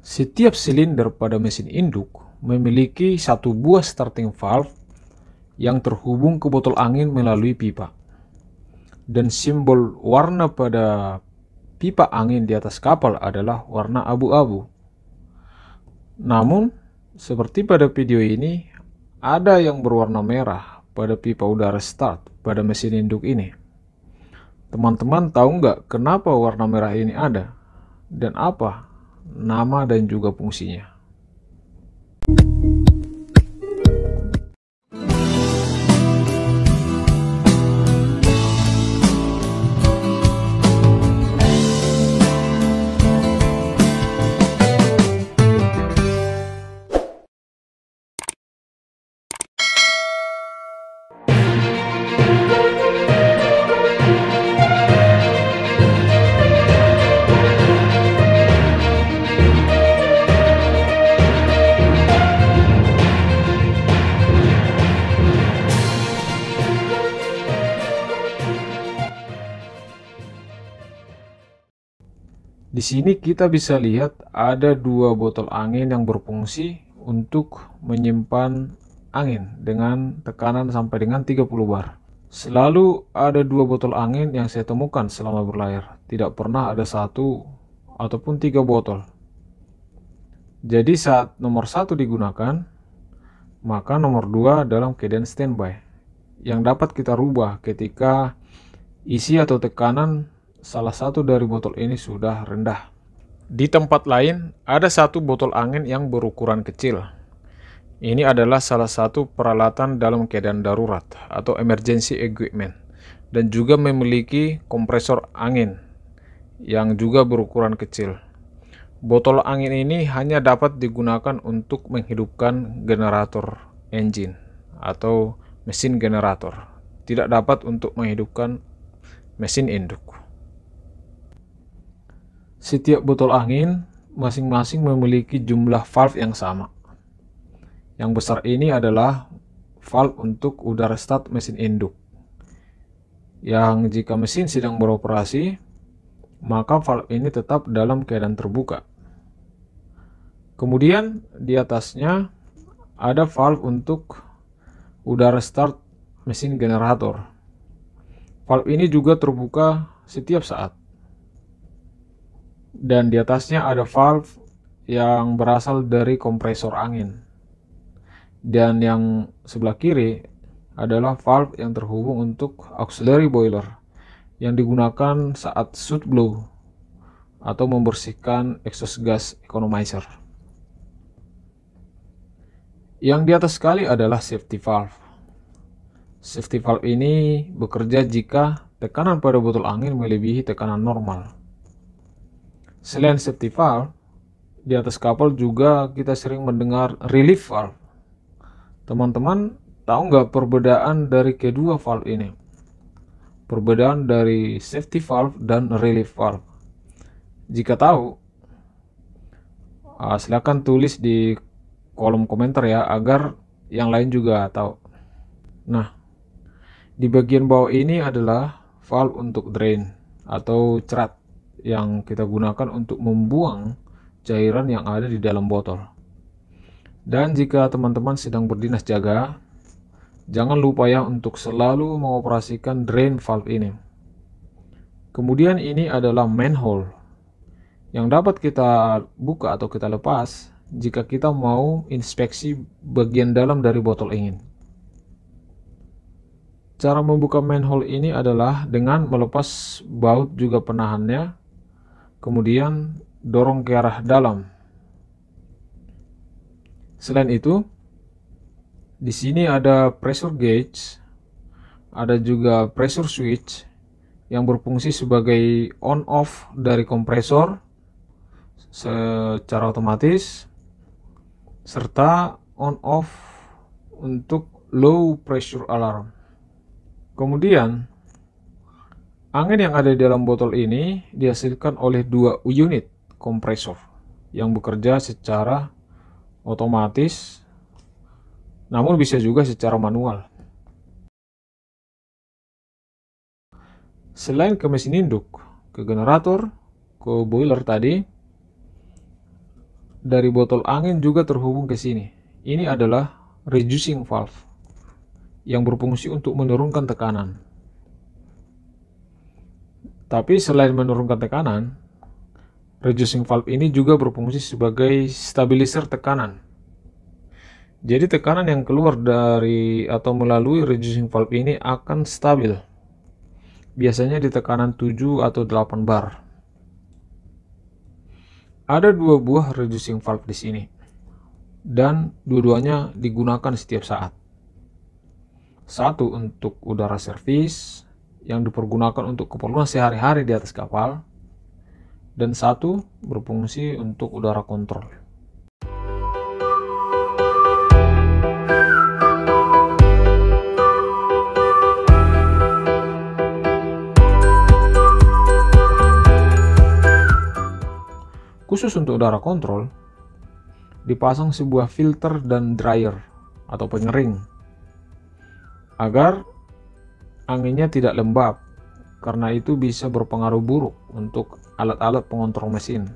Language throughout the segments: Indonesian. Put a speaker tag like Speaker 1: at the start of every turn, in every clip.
Speaker 1: Setiap silinder pada mesin induk memiliki satu buah starting valve yang terhubung ke botol angin melalui pipa. Dan simbol warna pada pipa angin di atas kapal adalah warna abu-abu. Namun, seperti pada video ini, ada yang berwarna merah pada pipa udara start pada mesin induk ini. Teman-teman tahu nggak kenapa warna merah ini ada? Dan apa nama dan juga fungsinya. Di sini kita bisa lihat ada dua botol angin yang berfungsi untuk menyimpan angin dengan tekanan sampai dengan 30 bar. Selalu ada dua botol angin yang saya temukan selama berlayar. Tidak pernah ada satu ataupun tiga botol. Jadi saat nomor satu digunakan, maka nomor dua dalam keadaan standby. Yang dapat kita rubah ketika isi atau tekanan salah satu dari botol ini sudah rendah. Di tempat lain, ada satu botol angin yang berukuran kecil. Ini adalah salah satu peralatan dalam keadaan darurat atau emergency equipment dan juga memiliki kompresor angin yang juga berukuran kecil. Botol angin ini hanya dapat digunakan untuk menghidupkan generator engine atau mesin generator, tidak dapat untuk menghidupkan mesin induk. Setiap botol angin masing-masing memiliki jumlah valve yang sama. Yang besar ini adalah valve untuk udara start mesin induk. Yang jika mesin sedang beroperasi, maka valve ini tetap dalam keadaan terbuka. Kemudian di atasnya ada valve untuk udara start mesin generator. Valve ini juga terbuka setiap saat dan di atasnya ada valve yang berasal dari kompresor angin. Dan yang sebelah kiri adalah valve yang terhubung untuk auxiliary boiler yang digunakan saat shoot blow atau membersihkan exhaust gas economizer. Yang di atas sekali adalah safety valve. Safety valve ini bekerja jika tekanan pada botol angin melebihi tekanan normal Selain safety valve, di atas kapal juga kita sering mendengar relief valve. Teman-teman tahu nggak perbedaan dari kedua valve ini? Perbedaan dari safety valve dan relief valve. Jika tahu, ah, silakan tulis di kolom komentar ya agar yang lain juga tahu. Nah, di bagian bawah ini adalah valve untuk drain atau cerat yang kita gunakan untuk membuang cairan yang ada di dalam botol. Dan jika teman-teman sedang berdinas jaga, jangan lupa ya untuk selalu mengoperasikan drain valve ini. Kemudian ini adalah manhole yang dapat kita buka atau kita lepas jika kita mau inspeksi bagian dalam dari botol ingin. Cara membuka manhole ini adalah dengan melepas baut juga penahannya kemudian dorong ke arah dalam. Selain itu, di sini ada pressure gauge, ada juga pressure switch yang berfungsi sebagai on off dari kompresor secara otomatis serta on off untuk low pressure alarm. Kemudian Angin yang ada di dalam botol ini dihasilkan oleh dua unit kompresor yang bekerja secara otomatis namun bisa juga secara manual. Selain ke mesin induk, ke generator, ke boiler tadi, dari botol angin juga terhubung ke sini. Ini adalah reducing valve yang berfungsi untuk menurunkan tekanan. Tapi selain menurunkan tekanan, reducing valve ini juga berfungsi sebagai stabilizer tekanan. Jadi tekanan yang keluar dari atau melalui reducing valve ini akan stabil. Biasanya di tekanan 7 atau 8 bar. Ada dua buah reducing valve di sini. Dan dua-duanya digunakan setiap saat. Satu untuk udara servis, yang dipergunakan untuk keperluan sehari-hari di atas kapal, dan satu berfungsi untuk udara kontrol. Khusus untuk udara kontrol, dipasang sebuah filter dan dryer atau pengering agar anginnya tidak lembab karena itu bisa berpengaruh buruk untuk alat-alat pengontrol mesin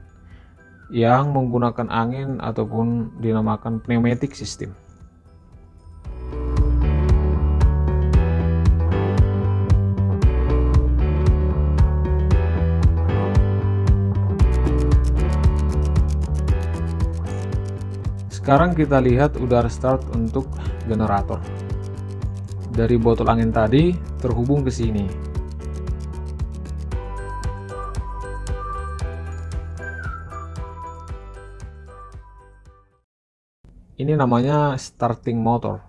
Speaker 1: yang menggunakan angin ataupun dinamakan pneumatic system. Sekarang kita lihat udara start untuk generator. Dari botol angin tadi, terhubung ke sini. Ini namanya starting motor.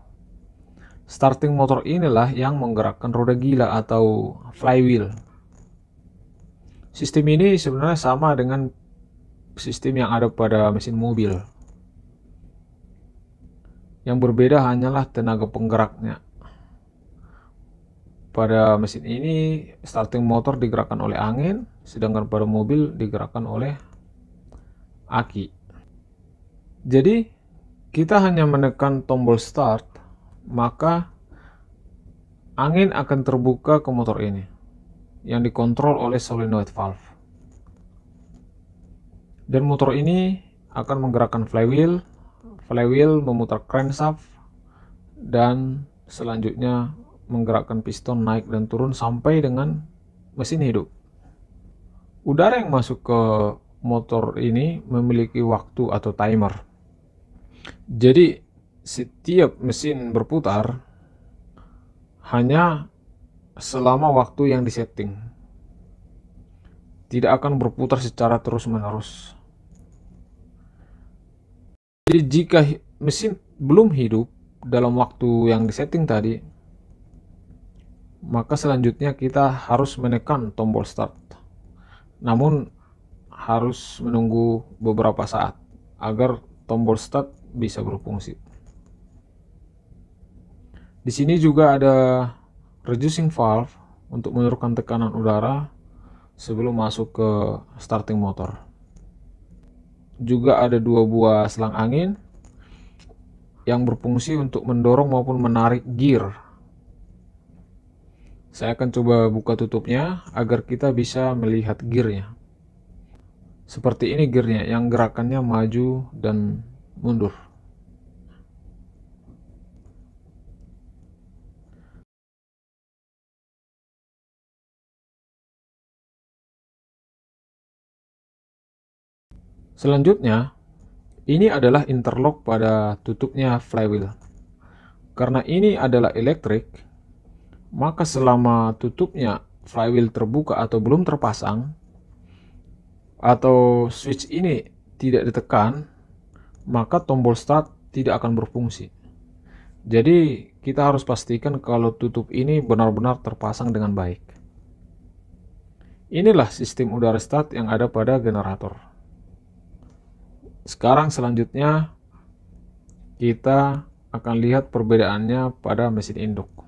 Speaker 1: Starting motor inilah yang menggerakkan roda gila atau flywheel. Sistem ini sebenarnya sama dengan sistem yang ada pada mesin mobil. Yang berbeda hanyalah tenaga penggeraknya. Pada mesin ini, starting motor digerakkan oleh angin, sedangkan pada mobil digerakkan oleh aki. Jadi, kita hanya menekan tombol start, maka angin akan terbuka ke motor ini, yang dikontrol oleh solenoid valve. Dan motor ini akan menggerakkan flywheel, flywheel memutar crankshaft, dan selanjutnya menggerakkan piston naik dan turun sampai dengan mesin hidup. Udara yang masuk ke motor ini memiliki waktu atau timer. Jadi setiap mesin berputar hanya selama waktu yang disetting. Tidak akan berputar secara terus-menerus. Jadi jika mesin belum hidup dalam waktu yang disetting tadi, maka selanjutnya kita harus menekan tombol start. Namun harus menunggu beberapa saat agar tombol start bisa berfungsi. Di sini juga ada reducing valve untuk menurunkan tekanan udara sebelum masuk ke starting motor. Juga ada dua buah selang angin yang berfungsi untuk mendorong maupun menarik gear saya akan coba buka tutupnya agar kita bisa melihat gearnya. Seperti ini gearnya yang gerakannya maju dan mundur. Selanjutnya, ini adalah interlock pada tutupnya flywheel. Karena ini adalah elektrik, maka selama tutupnya flywheel terbuka atau belum terpasang atau switch ini tidak ditekan maka tombol start tidak akan berfungsi jadi kita harus pastikan kalau tutup ini benar-benar terpasang dengan baik inilah sistem udara start yang ada pada generator sekarang selanjutnya kita akan lihat perbedaannya pada mesin induk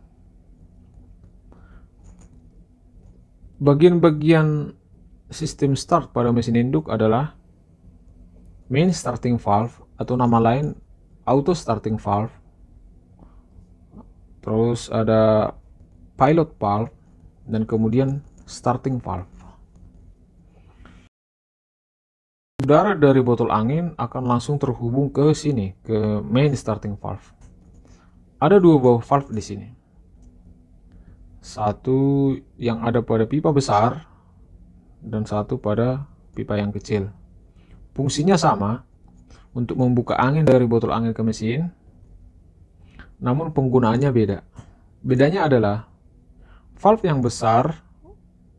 Speaker 1: Bagian-bagian sistem start pada mesin induk adalah main starting valve atau nama lain auto starting valve. Terus ada pilot valve dan kemudian starting valve. Udara dari botol angin akan langsung terhubung ke sini, ke main starting valve. Ada dua buah valve di sini satu yang ada pada pipa besar dan satu pada pipa yang kecil. Fungsinya sama untuk membuka angin dari botol angin ke mesin, namun penggunaannya beda. Bedanya adalah valve yang besar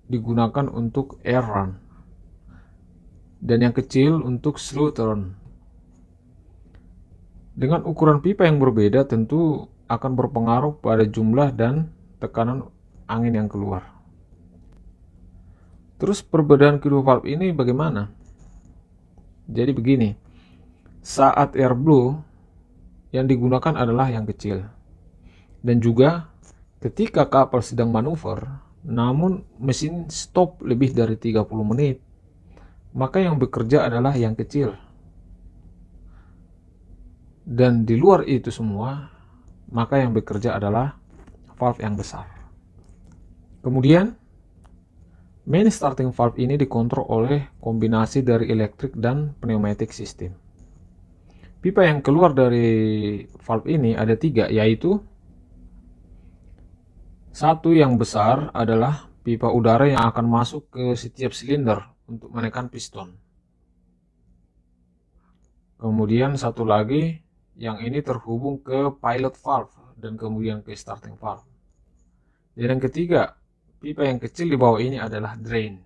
Speaker 1: digunakan untuk air run dan yang kecil untuk slow turn. Dengan ukuran pipa yang berbeda tentu akan berpengaruh pada jumlah dan tekanan angin yang keluar. Terus perbedaan kedua valve ini bagaimana? Jadi begini, saat air blue yang digunakan adalah yang kecil. Dan juga ketika kapal sedang manuver, namun mesin stop lebih dari 30 menit, maka yang bekerja adalah yang kecil. Dan di luar itu semua, maka yang bekerja adalah valve yang besar. Kemudian, main starting valve ini dikontrol oleh kombinasi dari elektrik dan pneumatic system. Pipa yang keluar dari valve ini ada tiga, yaitu satu yang besar adalah pipa udara yang akan masuk ke setiap silinder untuk menekan piston. Kemudian satu lagi yang ini terhubung ke pilot valve dan kemudian ke starting valve. Dan yang ketiga Pipa yang kecil di bawah ini adalah drain.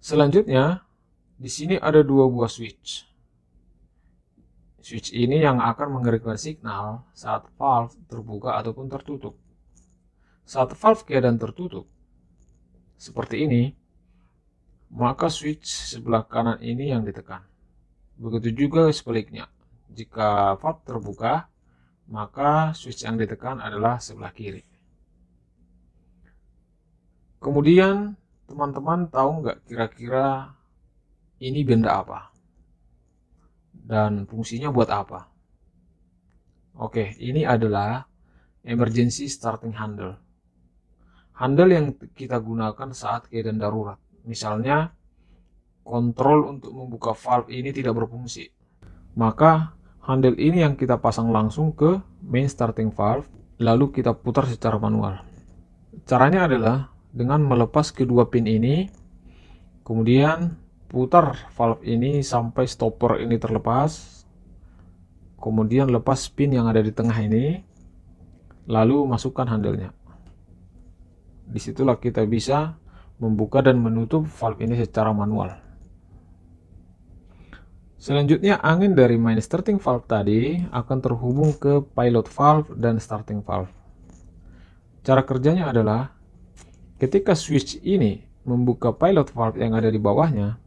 Speaker 1: Selanjutnya, di sini ada dua buah switch. Switch ini yang akan menggerakkan signal saat valve terbuka ataupun tertutup. Saat valve keadaan tertutup, seperti ini, maka switch sebelah kanan ini yang ditekan. Begitu juga sebaliknya. Jika valve terbuka, maka switch yang ditekan adalah sebelah kiri. Kemudian teman-teman tahu nggak kira-kira ini benda apa? Dan fungsinya buat apa? Oke, ini adalah emergency starting handle. Handle yang kita gunakan saat keadaan darurat. Misalnya, kontrol untuk membuka valve ini tidak berfungsi. Maka, handle ini yang kita pasang langsung ke main starting valve, lalu kita putar secara manual. Caranya adalah dengan melepas kedua pin ini kemudian putar valve ini sampai stopper ini terlepas kemudian lepas pin yang ada di tengah ini lalu masukkan handlenya disitulah kita bisa membuka dan menutup valve ini secara manual Selanjutnya, angin dari main starting valve tadi akan terhubung ke pilot valve dan starting valve. Cara kerjanya adalah Ketika switch ini membuka pilot valve yang ada di bawahnya,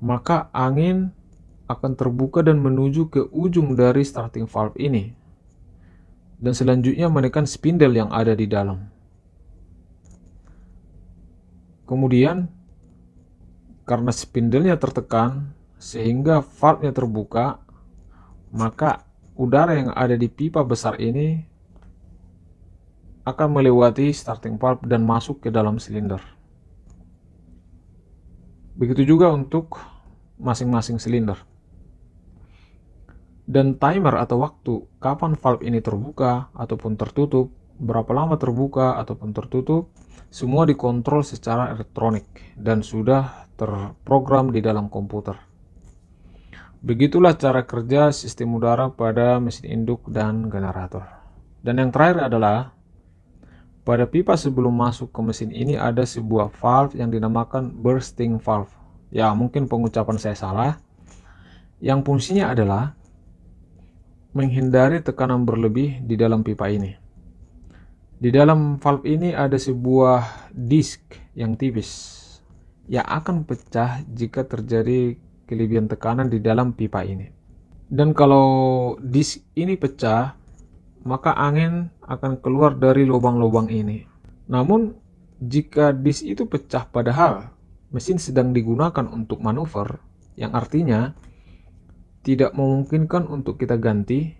Speaker 1: maka angin akan terbuka dan menuju ke ujung dari starting valve ini dan selanjutnya menekan spindle yang ada di dalam. Kemudian karena spindlenya tertekan sehingga valve-nya terbuka, maka udara yang ada di pipa besar ini akan melewati starting valve dan masuk ke dalam silinder. Begitu juga untuk masing-masing silinder. Dan timer atau waktu kapan valve ini terbuka ataupun tertutup, berapa lama terbuka ataupun tertutup, semua dikontrol secara elektronik dan sudah terprogram di dalam komputer. Begitulah cara kerja sistem udara pada mesin induk dan generator. Dan yang terakhir adalah pada pipa sebelum masuk ke mesin ini ada sebuah valve yang dinamakan bursting valve. Ya, mungkin pengucapan saya salah. Yang fungsinya adalah menghindari tekanan berlebih di dalam pipa ini. Di dalam valve ini ada sebuah disk yang tipis yang akan pecah jika terjadi kelebihan tekanan di dalam pipa ini. Dan kalau disk ini pecah, maka angin akan keluar dari lubang-lubang ini. Namun, jika disk itu pecah padahal mesin sedang digunakan untuk manuver, yang artinya tidak memungkinkan untuk kita ganti,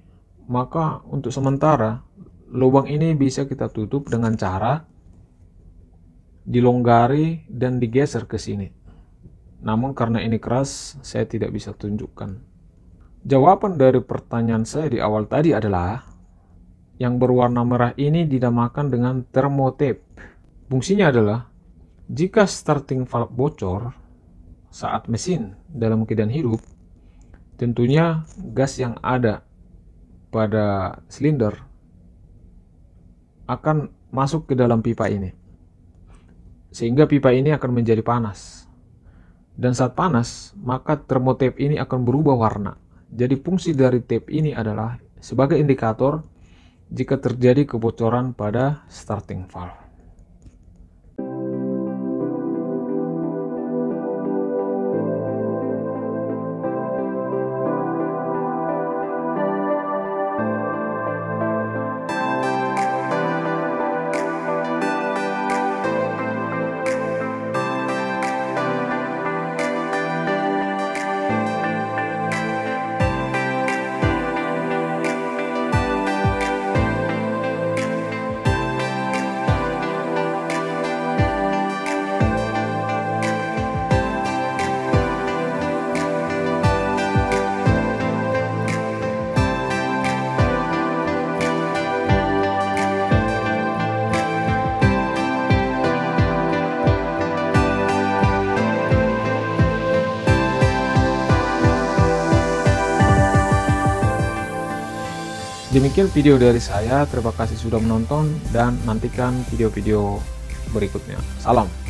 Speaker 1: maka untuk sementara lubang ini bisa kita tutup dengan cara dilonggari dan digeser ke sini. Namun karena ini keras, saya tidak bisa tunjukkan. Jawaban dari pertanyaan saya di awal tadi adalah yang berwarna merah ini dinamakan dengan thermotape. Fungsinya adalah jika starting valve bocor saat mesin dalam keadaan hidup, tentunya gas yang ada pada silinder akan masuk ke dalam pipa ini. Sehingga pipa ini akan menjadi panas. Dan saat panas, maka termotape ini akan berubah warna. Jadi fungsi dari tape ini adalah sebagai indikator jika terjadi kebocoran pada starting valve. Demikian video dari saya, terima kasih sudah menonton dan nantikan video-video berikutnya. Salam!